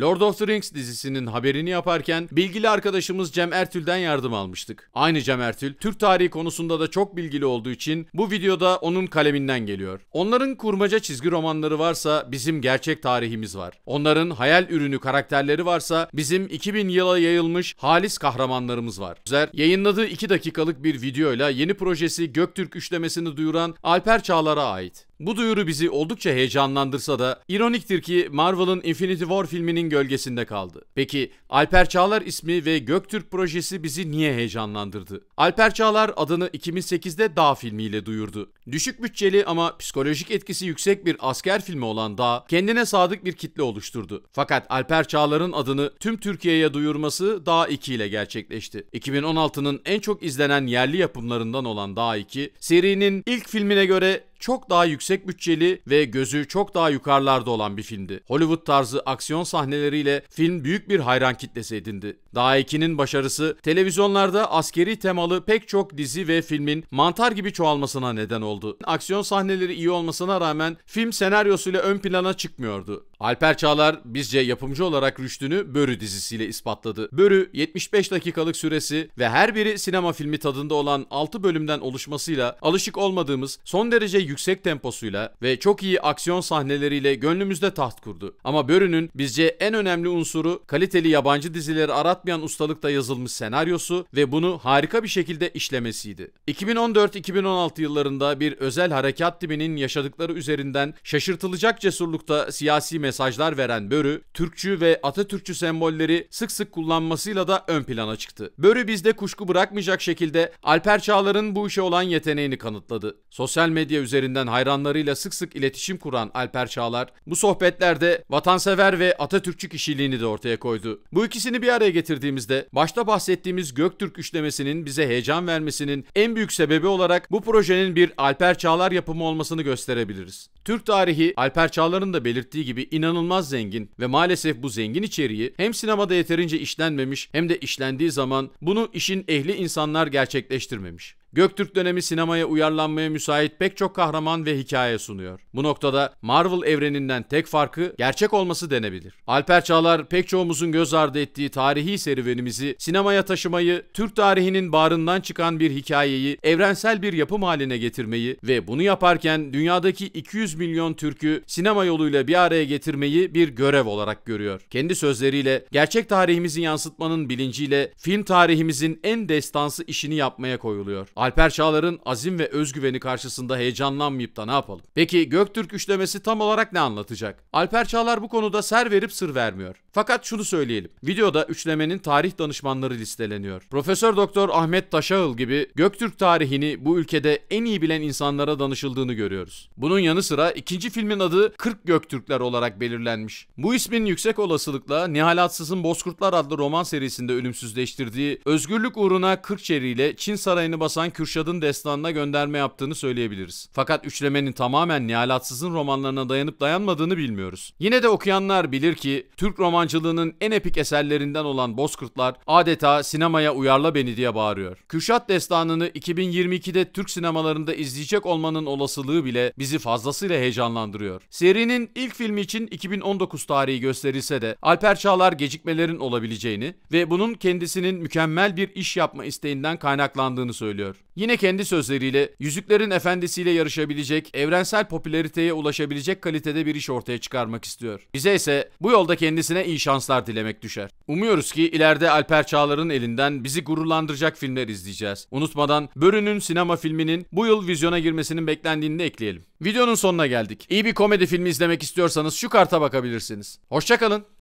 Lord of the Rings dizisinin haberini yaparken bilgili arkadaşımız Cem Ertül'den yardım almıştık. Aynı Cem Ertül, Türk tarihi konusunda da çok bilgili olduğu için bu videoda onun kaleminden geliyor. Onların kurmaca çizgi romanları varsa bizim gerçek tarihimiz var. Onların hayal ürünü karakterleri varsa bizim 2000 yıla yayılmış halis kahramanlarımız var. Üzer, yayınladığı 2 dakikalık bir videoyla yeni projesi Göktürk üçlemesini duyuran Alper Çağlar'a ait. Bu duyuru bizi oldukça heyecanlandırsa da ironiktir ki Marvel'ın Infinity War filminin gölgesinde kaldı. Peki Alper Çağlar ismi ve Göktürk projesi bizi niye heyecanlandırdı? Alper Çağlar adını 2008'de Dağ filmiyle duyurdu. Düşük bütçeli ama psikolojik etkisi yüksek bir asker filmi olan Dağ kendine sadık bir kitle oluşturdu. Fakat Alper Çağlar'ın adını tüm Türkiye'ye duyurması Dağ 2 ile gerçekleşti. 2016'nın en çok izlenen yerli yapımlarından olan Dağ 2, serinin ilk filmine göre çok daha yüksek bütçeli ve gözü çok daha yukarılarda olan bir filmdi. Hollywood tarzı aksiyon sahneleriyle film büyük bir hayran kitlesi edindi. Daha 2'nin başarısı televizyonlarda askeri temalı pek çok dizi ve filmin mantar gibi çoğalmasına neden oldu. Aksiyon sahneleri iyi olmasına rağmen film senaryosuyla ön plana çıkmıyordu. Alper Çağlar bizce yapımcı olarak rüştünü Börü dizisiyle ispatladı. Börü 75 dakikalık süresi ve her biri sinema filmi tadında olan 6 bölümden oluşmasıyla alışık olmadığımız son derece yüksek temposuyla ve çok iyi aksiyon sahneleriyle gönlümüzde taht kurdu. Ama Börü'nün bizce en önemli unsuru kaliteli yabancı dizileri aratmayan ustalıkta yazılmış senaryosu ve bunu harika bir şekilde işlemesiydi. 2014-2016 yıllarında bir özel harekat timinin yaşadıkları üzerinden şaşırtılacak cesurlukta siyasi mesajlar mesajlar veren Börü, Türkçü ve Atatürkçü sembolleri sık sık kullanmasıyla da ön plana çıktı. Börü bizde kuşku bırakmayacak şekilde Alper Çağlar'ın bu işe olan yeteneğini kanıtladı. Sosyal medya üzerinden hayranlarıyla sık sık iletişim kuran Alper Çağlar, bu sohbetlerde vatansever ve Atatürkçü kişiliğini de ortaya koydu. Bu ikisini bir araya getirdiğimizde başta bahsettiğimiz Göktürk üçlemesinin bize heyecan vermesinin en büyük sebebi olarak bu projenin bir Alper Çağlar yapımı olmasını gösterebiliriz. Türk tarihi Alper Çağlar'ın da belirttiği gibi inanılmaz zengin ve maalesef bu zengin içeriği hem sinemada yeterince işlenmemiş hem de işlendiği zaman bunu işin ehli insanlar gerçekleştirmemiş. Göktürk dönemi sinemaya uyarlanmaya müsait pek çok kahraman ve hikaye sunuyor. Bu noktada Marvel evreninden tek farkı gerçek olması denebilir. Alper Çağlar pek çoğumuzun göz ardı ettiği tarihi serüvenimizi sinemaya taşımayı, Türk tarihinin bağrından çıkan bir hikayeyi evrensel bir yapım haline getirmeyi ve bunu yaparken dünyadaki 200 milyon Türk'ü sinema yoluyla bir araya getirmeyi bir görev olarak görüyor. Kendi sözleriyle gerçek tarihimizi yansıtmanın bilinciyle film tarihimizin en destansı işini yapmaya koyuluyor. Alper Çağlar'ın azim ve özgüveni karşısında heyecanlanmayıp da ne yapalım? Peki Göktürk üçlemesi tam olarak ne anlatacak? Alper Çağlar bu konuda ser verip sır vermiyor. Fakat şunu söyleyelim. Videoda üçlemenin tarih danışmanları listeleniyor. Profesör Doktor Ahmet Taşağıl gibi Göktürk tarihini bu ülkede en iyi bilen insanlara danışıldığını görüyoruz. Bunun yanı sıra ikinci filmin adı 40 Göktürkler olarak belirlenmiş. Bu ismin yüksek olasılıkla Nihal Atsız'ın Bozkurtlar adlı roman serisinde ölümsüzleştirdiği özgürlük uğruna Kırkçeri ile Çin sarayını basan Kürşad'ın destanına gönderme yaptığını söyleyebiliriz. Fakat üçlemenin tamamen Nihal Atsız'ın romanlarına dayanıp dayanmadığını bilmiyoruz. Yine de okuyanlar bilir ki Türk romancılığının en epik eserlerinden olan Bozkırtlar adeta sinemaya uyarla beni diye bağırıyor. Kürşat destanını 2022'de Türk sinemalarında izleyecek olmanın olasılığı bile bizi fazlasıyla heyecanlandırıyor. Serinin ilk filmi için 2019 tarihi gösterilse de Alper Çağlar gecikmelerin olabileceğini ve bunun kendisinin mükemmel bir iş yapma isteğinden kaynaklandığını söylüyor. Yine kendi sözleriyle Yüzüklerin efendisiyle yarışabilecek, evrensel popülariteye ulaşabilecek kalitede bir iş ortaya çıkarmak istiyor. Bize ise bu yolda kendisine iyi şanslar dilemek düşer. Umuyoruz ki ileride Alper Çağlar'ın elinden bizi gururlandıracak filmler izleyeceğiz. Unutmadan Börü'nün sinema filminin bu yıl vizyona girmesinin beklendiğini de ekleyelim. Videonun sonuna geldik. İyi bir komedi filmi izlemek istiyorsanız şu karta bakabilirsiniz. Hoşçakalın.